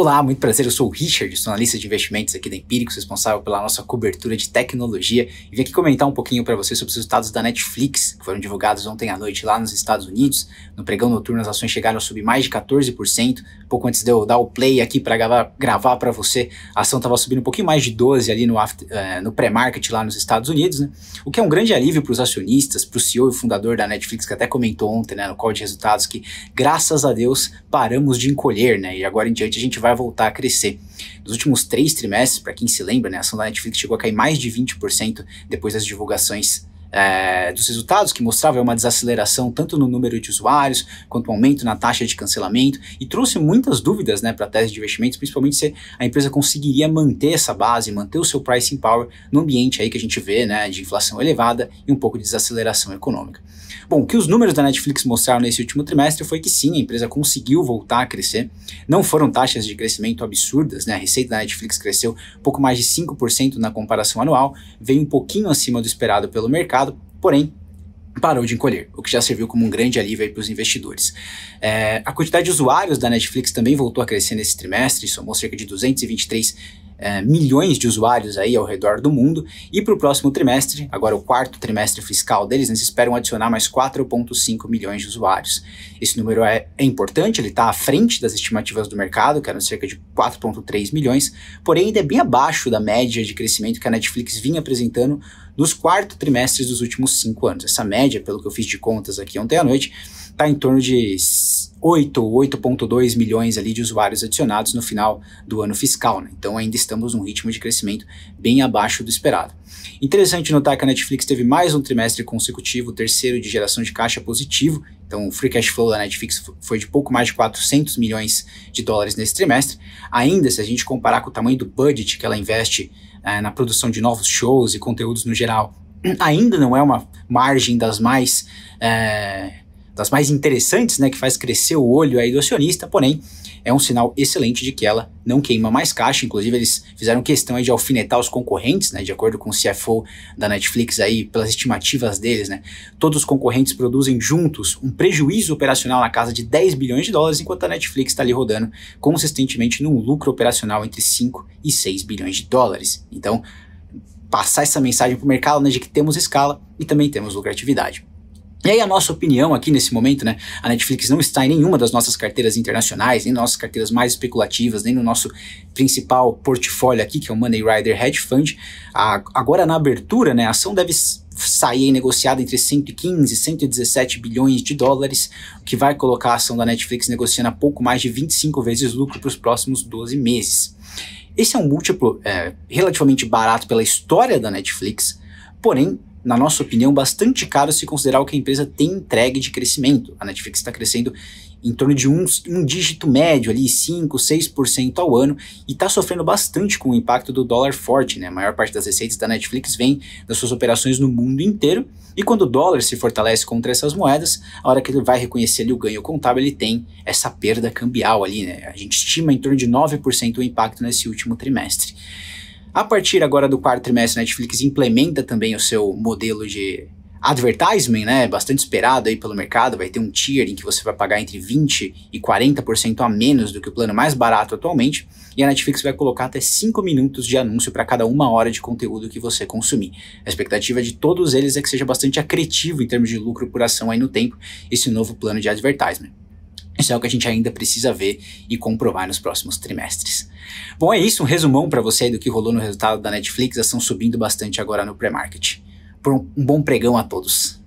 Olá, muito prazer, eu sou o Richard, sou analista de investimentos aqui da Empíricos, responsável pela nossa cobertura de tecnologia e vim aqui comentar um pouquinho para vocês sobre os resultados da Netflix, que foram divulgados ontem à noite lá nos Estados Unidos. No pregão noturno as ações chegaram a subir mais de 14%, pouco antes de eu dar o play aqui para gravar para você, a ação estava subindo um pouquinho mais de 12 ali no, uh, no pré-market lá nos Estados Unidos, né? O que é um grande alívio para os acionistas, para o CEO e fundador da Netflix, que até comentou ontem, né, no call de resultados, que graças a Deus paramos de encolher, né? E agora em diante a gente vai vai voltar a crescer. Nos últimos três trimestres, para quem se lembra, né, a ação da Netflix chegou a cair mais de 20% depois das divulgações é, dos resultados que mostrava é uma desaceleração tanto no número de usuários quanto aumento na taxa de cancelamento e trouxe muitas dúvidas né, para a tese de investimentos, principalmente se a empresa conseguiria manter essa base, manter o seu pricing power no ambiente aí que a gente vê né, de inflação elevada e um pouco de desaceleração econômica. Bom, o que os números da Netflix mostraram nesse último trimestre foi que sim, a empresa conseguiu voltar a crescer. Não foram taxas de crescimento absurdas, né? A receita da Netflix cresceu pouco mais de 5% na comparação anual, veio um pouquinho acima do esperado pelo mercado mercado, porém parou de encolher, o que já serviu como um grande alívio para os investidores. É, a quantidade de usuários da Netflix também voltou a crescer nesse trimestre, somou cerca de 223 é, milhões de usuários aí ao redor do mundo, e para o próximo trimestre, agora o quarto trimestre fiscal deles, eles esperam adicionar mais 4,5 milhões de usuários. Esse número é, é importante, ele está à frente das estimativas do mercado, que eram cerca de 4,3 milhões, porém ainda é bem abaixo da média de crescimento que a Netflix vinha apresentando dos quarto trimestres dos últimos cinco anos. Essa média, pelo que eu fiz de contas aqui ontem à noite, está em torno de 8, 8,2 milhões ali de usuários adicionados no final do ano fiscal. Né? Então ainda estamos num ritmo de crescimento bem abaixo do esperado. Interessante notar que a Netflix teve mais um trimestre consecutivo, terceiro de geração de caixa positivo, então, o free cash flow da Netflix foi de pouco mais de 400 milhões de dólares nesse trimestre. Ainda, se a gente comparar com o tamanho do budget que ela investe é, na produção de novos shows e conteúdos no geral, ainda não é uma margem das mais é, das mais interessantes, né, que faz crescer o olho aí do acionista, porém é um sinal excelente de que ela não queima mais caixa, inclusive eles fizeram questão aí de alfinetar os concorrentes, né, de acordo com o CFO da Netflix aí, pelas estimativas deles, né, todos os concorrentes produzem juntos um prejuízo operacional na casa de 10 bilhões de dólares, enquanto a Netflix está ali rodando consistentemente num lucro operacional entre 5 e 6 bilhões de dólares. Então, passar essa mensagem para o mercado né, de que temos escala e também temos lucratividade. E aí a nossa opinião aqui nesse momento, né? A Netflix não está em nenhuma das nossas carteiras internacionais, nem nossas carteiras mais especulativas, nem no nosso principal portfólio aqui, que é o Money Rider Hedge Fund. A, agora na abertura, né, a ação deve sair negociada entre 115 e 117 bilhões de dólares, o que vai colocar a ação da Netflix negociando a pouco mais de 25 vezes lucro para os próximos 12 meses. Esse é um múltiplo é, relativamente barato pela história da Netflix, porém na nossa opinião, bastante caro se considerar o que a empresa tem entregue de crescimento. A Netflix está crescendo em torno de um, um dígito médio ali, 5, 6% ao ano, e está sofrendo bastante com o impacto do dólar forte, né? A maior parte das receitas da Netflix vem das suas operações no mundo inteiro, e quando o dólar se fortalece contra essas moedas, a hora que ele vai reconhecer ali o ganho contábil, ele tem essa perda cambial ali, né? A gente estima em torno de 9% o impacto nesse último trimestre. A partir agora do quarto trimestre, a Netflix implementa também o seu modelo de advertisement, né? Bastante esperado aí pelo mercado. Vai ter um tier em que você vai pagar entre 20 e 40% a menos do que o plano mais barato atualmente. E a Netflix vai colocar até 5 minutos de anúncio para cada uma hora de conteúdo que você consumir. A expectativa de todos eles é que seja bastante acretivo em termos de lucro por ação aí no tempo, esse novo plano de advertisement. Isso é o que a gente ainda precisa ver e comprovar nos próximos trimestres. Bom, é isso, um resumão para você do que rolou no resultado da Netflix, ação subindo bastante agora no pré-market. Um bom pregão a todos.